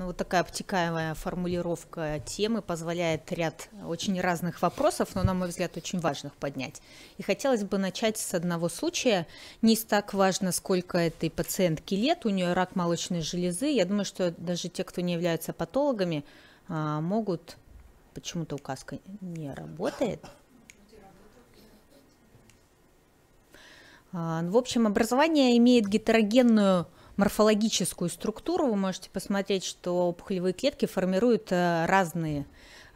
Ну, вот такая обтекаемая формулировка темы позволяет ряд очень разных вопросов, но, на мой взгляд, очень важных поднять. И хотелось бы начать с одного случая. Не так важно, сколько этой пациентке лет, у нее рак молочной железы. Я думаю, что даже те, кто не являются патологами, а, могут... Почему-то указка не работает. А, ну, в общем, образование имеет гетерогенную морфологическую структуру вы можете посмотреть, что опухолевые клетки формируют э, разные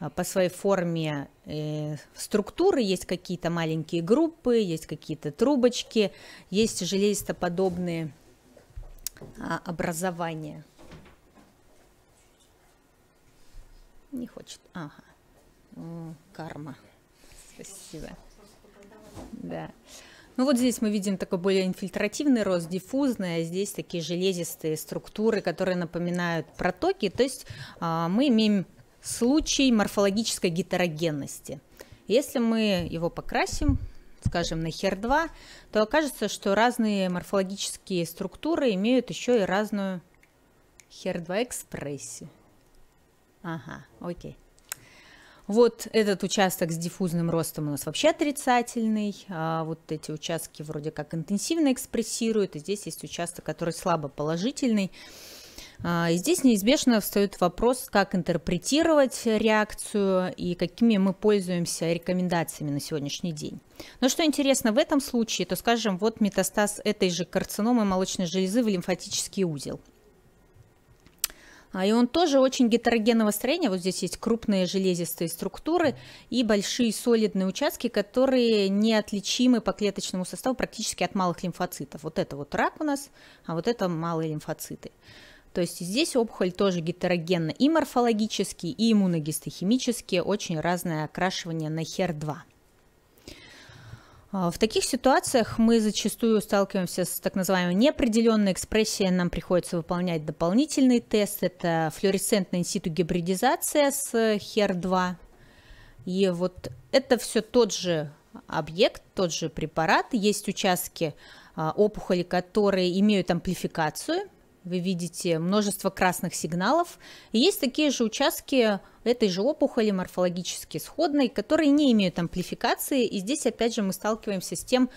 э, по своей форме э, структуры. Есть какие-то маленькие группы, есть какие-то трубочки, есть железистоподобные а, образования. Не хочет. Ага. О, карма. Спасибо. Да. Ну вот здесь мы видим такой более инфильтративный рост, диффузный, а здесь такие железистые структуры, которые напоминают протоки, то есть а, мы имеем случай морфологической гетерогенности. Если мы его покрасим, скажем, на хер-2, то окажется, что разные морфологические структуры имеют еще и разную хер-2 экспрессию. Ага, окей. Вот этот участок с диффузным ростом у нас вообще отрицательный, а вот эти участки вроде как интенсивно экспрессируют, и здесь есть участок, который слабо положительный. А, и здесь неизбежно встает вопрос, как интерпретировать реакцию и какими мы пользуемся рекомендациями на сегодняшний день. Но что интересно в этом случае, то скажем, вот метастаз этой же карциномы молочной железы в лимфатический узел – а, и он тоже очень гетерогенного строения. Вот здесь есть крупные железистые структуры и большие солидные участки, которые неотличимы по клеточному составу практически от малых лимфоцитов. Вот это вот рак у нас, а вот это малые лимфоциты. То есть здесь опухоль тоже гетерогенна и морфологически, и иммуногистохимически, очень разное окрашивание на HER2. А, в таких ситуациях мы зачастую сталкиваемся с так называемой неопределенной экспрессией. Нам приходится выполнять дополнительный тест. Это флуоресцентная инситу гибридизация с HER2. Э, И вот это все тот же объект, тот же препарат. Есть участки а, опухоли, которые имеют амплификацию – вы видите множество красных сигналов. И есть такие же участки этой же опухоли, морфологически сходной, которые не имеют амплификации. И здесь, опять же, мы сталкиваемся с тем,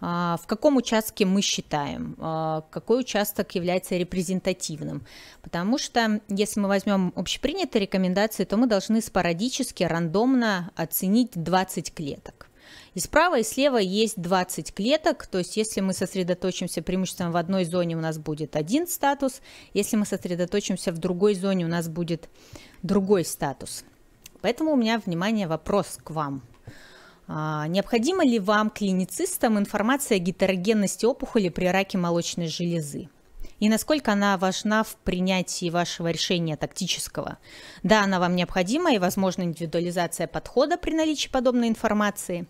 а, в каком участке мы считаем, а, какой участок является репрезентативным. Потому что, если мы возьмем общепринятые рекомендации, то мы должны спорадически, рандомно оценить 20 клеток. И справа и слева есть 20 клеток, то есть если мы сосредоточимся преимущественно в одной зоне, у нас будет один статус, если мы сосредоточимся в другой зоне, у нас будет другой статус. Поэтому у меня, внимание, вопрос к вам. А, необходима ли вам, клиницистам, информация о гетерогенности опухоли при раке молочной железы? и насколько она важна в принятии вашего решения тактического. Да, она вам необходима и, возможно, индивидуализация подхода при наличии подобной информации.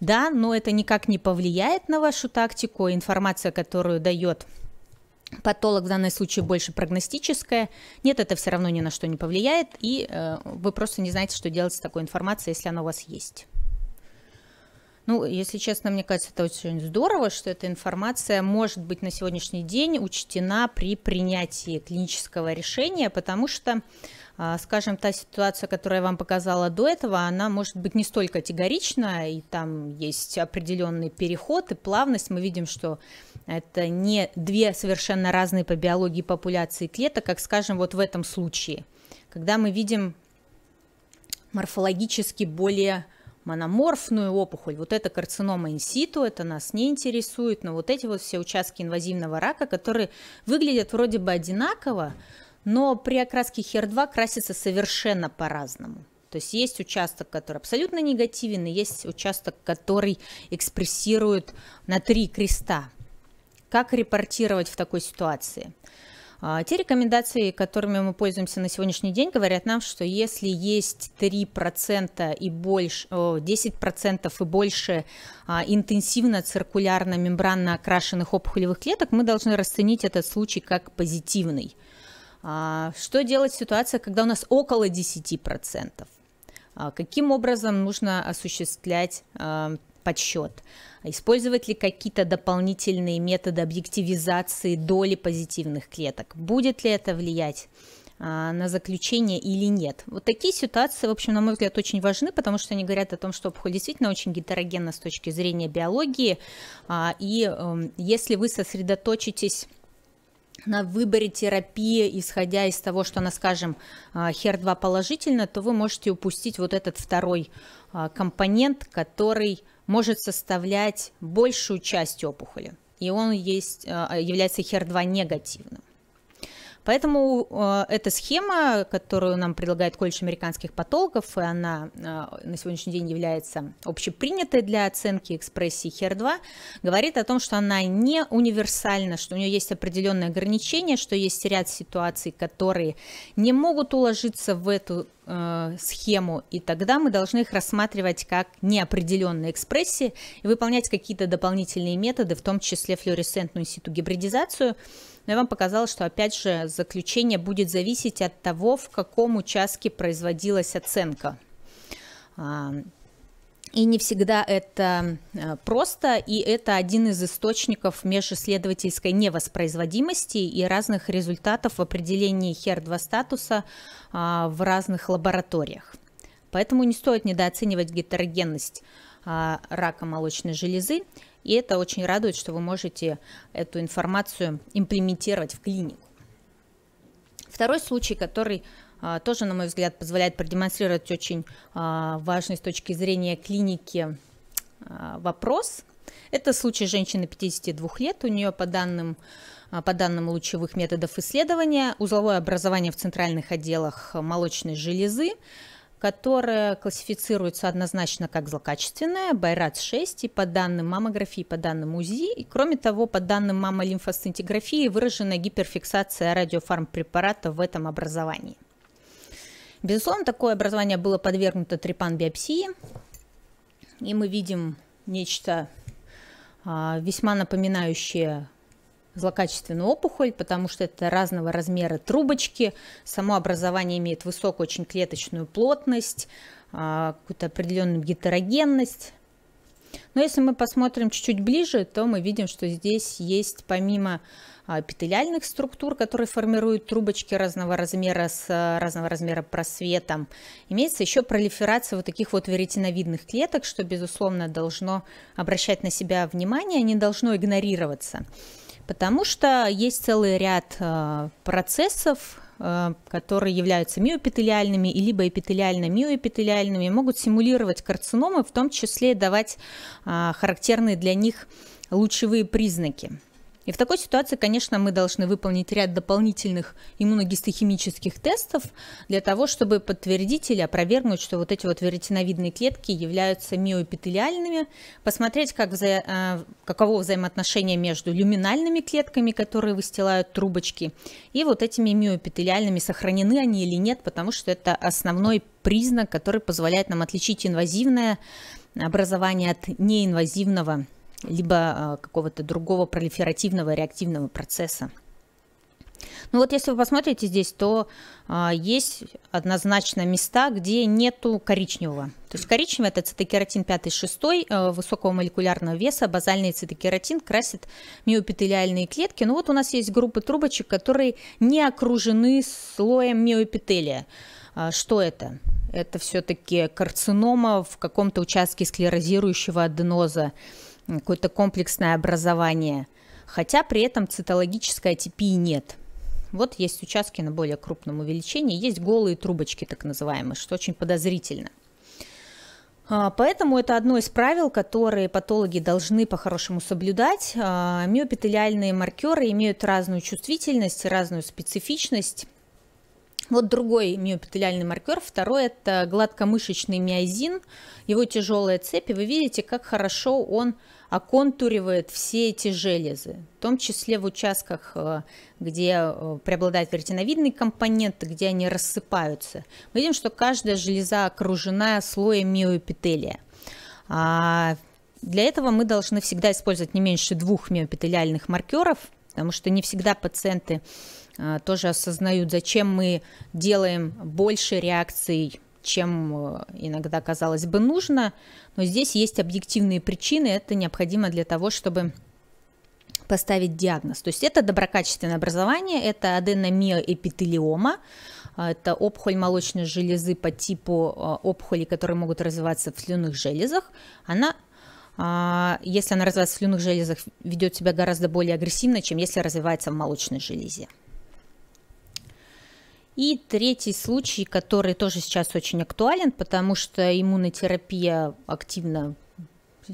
Да, но это никак не повлияет на вашу тактику, информация, которую дает патолог в данном случае больше прогностическая. Нет, это все равно ни на что не повлияет, и э, вы просто не знаете, что делать с такой информацией, если она у вас есть. Ну, если честно, мне кажется, это очень здорово, что эта информация может быть на сегодняшний день учтена при принятии клинического решения, потому что, а, скажем, та ситуация, которую я вам показала до этого, она может быть не столь категорична, и там есть определенный переход и плавность. Мы видим, что это не две совершенно разные по биологии популяции клеток, как, скажем, вот в этом случае, когда мы видим морфологически более мономорфную опухоль. Вот это карцинома инситу, это нас не интересует, но вот эти вот все участки инвазивного рака, которые выглядят вроде бы одинаково, но при окраске HER2 красится совершенно по-разному. То есть есть участок, который абсолютно негативен, и есть участок, который экспрессирует на три креста. Как репортировать в такой ситуации? А, те рекомендации, которыми мы пользуемся на сегодняшний день, говорят нам, что если есть 3% и больше, 10% и больше а, интенсивно циркулярно-мембранно окрашенных опухолевых клеток, мы должны расценить этот случай как позитивный. А, что делать в ситуации, когда у нас около 10%? Каким образом нужно осуществлять подсчет? А использовать ли какие-то дополнительные методы объективизации доли позитивных клеток? Будет ли это влиять? А, на заключение или нет. Вот такие ситуации, в общем, на мой взгляд, очень важны, потому что они говорят о том, что опухоль действительно очень гетерогенна с точки зрения биологии, а, и эм, если вы сосредоточитесь на выборе терапии, исходя из того, что она, скажем, а, хер 2 положительно, то вы можете упустить вот этот второй а, компонент, который может составлять большую часть опухоли. И он есть, а, является хер 2 негативным. Поэтому э, эта схема, которую нам предлагает колледж американских потолков, и она э, на сегодняшний день является общепринятой для оценки экспрессии HER2, говорит о том, что она не универсальна, что у нее есть определенные ограничения, что есть ряд ситуаций, которые не могут уложиться в эту э, схему, и тогда мы должны их рассматривать как неопределенные экспрессии и выполнять какие-то дополнительные методы, в том числе флуоресцентную институ гибридизацию. Но я вам показала, что, опять же, заключение будет зависеть от того, в каком участке производилась оценка. А, и не всегда это э, просто, и это один из источников межисследовательской невоспроизводимости и разных результатов в определении HER2 статуса а, в разных лабораториях. Поэтому не стоит недооценивать гетерогенность а, рака молочной железы, и это очень радует, что вы можете эту информацию имплементировать в клинику. Второй случай, который а, тоже, на мой взгляд, позволяет продемонстрировать очень а, важный с точки зрения клиники а, вопрос. Это случай женщины 52 лет. У нее, по данным, по данным лучевых методов исследования, узловое образование в центральных отделах молочной железы, которая классифицируется однозначно как злокачественная, Байрат-6, и по данным маммографии, по данным УЗИ, и кроме того, по данным маммолимфосцинтиграфии выражена гиперфиксация радиофармпрепарата в этом образовании. Безусловно, такое образование было подвергнуто трепан-биопсии, и мы видим нечто а, весьма напоминающее злокачественную опухоль, потому что это разного размера трубочки, само образование имеет высокую очень клеточную плотность, а, какую-то определенную гетерогенность, но если мы посмотрим чуть-чуть ближе, то мы видим, что здесь есть помимо а, эпителиальных структур, которые формируют трубочки разного размера с разного размера просветом, имеется еще пролиферация вот таких вот веретиновидных клеток, что, безусловно, должно обращать на себя внимание, не должно игнорироваться. Потому что есть целый ряд а, процессов, Э, которые являются миоэпителиальными и либо эпителиально-миоэпителиальными, могут симулировать карциномы, в том числе давать а, характерные для них лучевые признаки. И в такой ситуации, конечно, мы должны выполнить ряд дополнительных иммуногистохимических тестов для того, чтобы подтвердить или опровергнуть, что вот эти вот веретиновидные клетки являются миоэпителиальными, посмотреть, как вза... Э, каково взаимоотношение между люминальными клетками, которые выстилают трубочки, и вот этими миоэпителиальными, сохранены они или нет, потому что это основной признак, который позволяет нам отличить инвазивное образование от неинвазивного либо а, какого-то другого пролиферативного реактивного процесса. Ну вот если вы посмотрите здесь, то а, есть однозначно места, где нету коричневого. То есть коричневый это цитокератин 5-6 э, высокого молекулярного веса, базальный цитокератин красит миоэпителиальные клетки. Ну вот у нас есть группы трубочек, которые не окружены слоем миоэпителия. А, что это? Это все-таки карцинома в каком-то участке склерозирующего аденоза какое-то комплексное образование, хотя при этом цитологической атипии нет. Вот есть участки на более крупном увеличении, есть голые трубочки, так называемые, что очень подозрительно. А, поэтому это одно из правил, которые патологи должны по-хорошему соблюдать. А, Миопителиальные маркеры имеют разную чувствительность, разную специфичность. Вот другой миопетляльный маркер, второй это гладкомышечный миозин, его тяжелая цепь, и вы видите, как хорошо он оконтуривает все эти железы, в том числе в участках, э, где э, преобладает вертиновидный компонент, где они рассыпаются. Мы видим, что каждая железа окружена слоем миоэпителия. А для этого мы должны всегда использовать не меньше двух миопетляльных маркеров, потому что не всегда пациенты а, тоже осознают, зачем мы делаем больше реакций, чем э, иногда казалось бы нужно. Но здесь есть объективные причины, это необходимо для того, чтобы поставить диагноз. То есть это доброкачественное образование, это аденомиоэпителиома, а, это опухоль молочной железы по типу а, опухолей, которые могут развиваться в слюных железах. Она если она развивается в слюных железах, ведет себя гораздо более агрессивно, чем если развивается в молочной железе. И третий случай, который тоже сейчас очень актуален, потому что иммунотерапия активно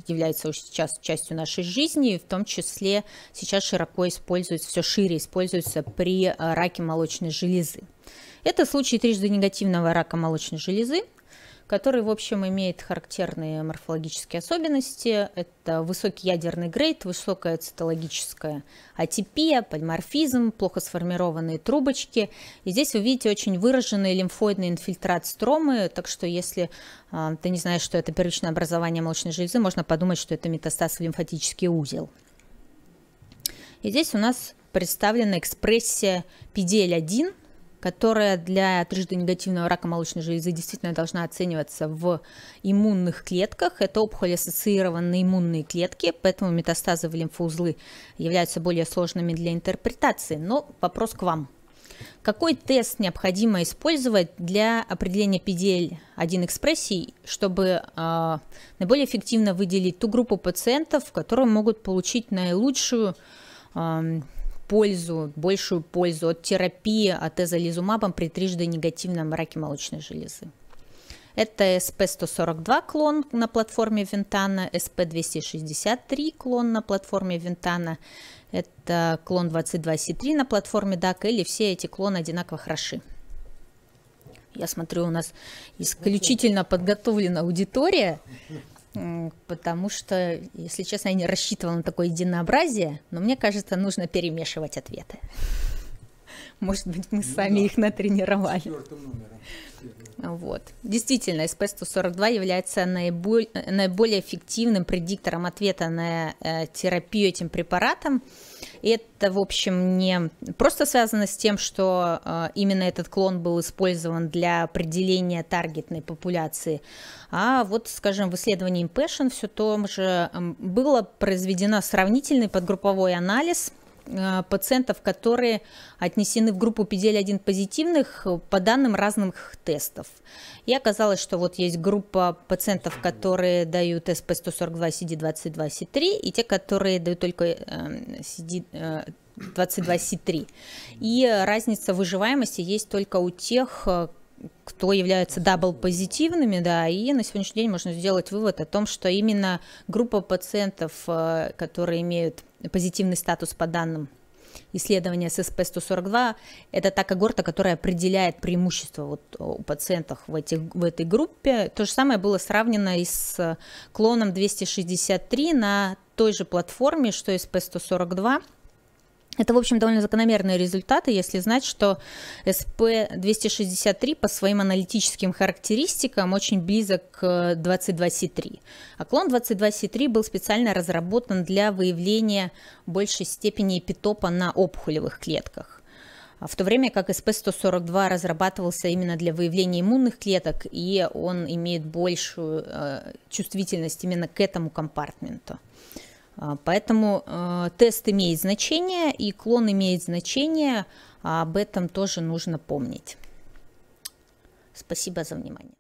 является уже сейчас частью нашей жизни, в том числе сейчас широко используется, все шире используется при раке молочной железы. Это случай трижды негативного рака молочной железы, который, в общем, имеет характерные морфологические особенности. Это высокий ядерный грейд, высокая цитологическая атипия, полиморфизм, плохо сформированные трубочки. И здесь вы видите очень выраженный лимфоидный инфильтрат стромы, так что если э, ты не знаешь, что это первичное образование молочной железы, можно подумать, что это метастаз в лимфатический узел. И здесь у нас представлена экспрессия PDL1, которая для трижды негативного рака молочной железы действительно должна оцениваться в иммунных клетках. Это опухоли ассоциированные иммунные клетки, поэтому метастазы в лимфоузлы являются более сложными для интерпретации. Но вопрос к вам. Какой тест необходимо использовать для определения PDL-1 экспрессии, чтобы э, наиболее эффективно выделить ту группу пациентов, которые могут получить наилучшую э, пользу, большую пользу от терапии от эзолизумабом при трижды негативном раке молочной железы. Это SP-142 клон на платформе Вентана, SP-263 клон на платформе Вентана, это клон 22C3 на платформе DAC, а или все эти клоны одинаково хороши. Я смотрю, у нас исключительно подготовлена аудитория потому что, если честно, я не рассчитывала на такое единообразие, но мне кажется, нужно перемешивать ответы. Может быть, мы ну сами их натренировали. Вот. Действительно, SP-142 является наиболее эффективным предиктором ответа на э, терапию этим препаратом. Это, в общем, не просто связано с тем, что а, именно этот клон был использован для определения таргетной популяции, а вот, скажем, в исследовании Impassion все то же было произведено сравнительный подгрупповой анализ Э, пациентов, которые отнесены в группу PDL-1 позитивных по данным разных тестов. И оказалось, что вот есть группа пациентов, которые дают СП-142, CD-22, C3, и те, которые дают только CD-22, э, C3. Э, и разница выживаемости есть только у тех, кто является дабл-позитивными, да, и на сегодняшний день можно сделать вывод о том, что именно группа пациентов, э, которые имеют позитивный статус по данным исследования ССП-142, это та когорта, которая определяет преимущество вот у пациентов в, этих, в этой группе. То же самое было сравнено и с э, клоном 263 на той же платформе, что и СП-142, это, в общем, довольно закономерные результаты, если знать, что SP-263 по своим аналитическим характеристикам очень близок к 22C3. А клон 22C3 был специально разработан для выявления большей степени эпитопа на опухолевых клетках а в то время как sp 142 разрабатывался именно для выявления иммунных клеток, и он имеет большую э, чувствительность именно к этому компартменту. А, поэтому э, тест имеет значение и клон имеет значение, а об этом тоже нужно помнить. Спасибо за внимание.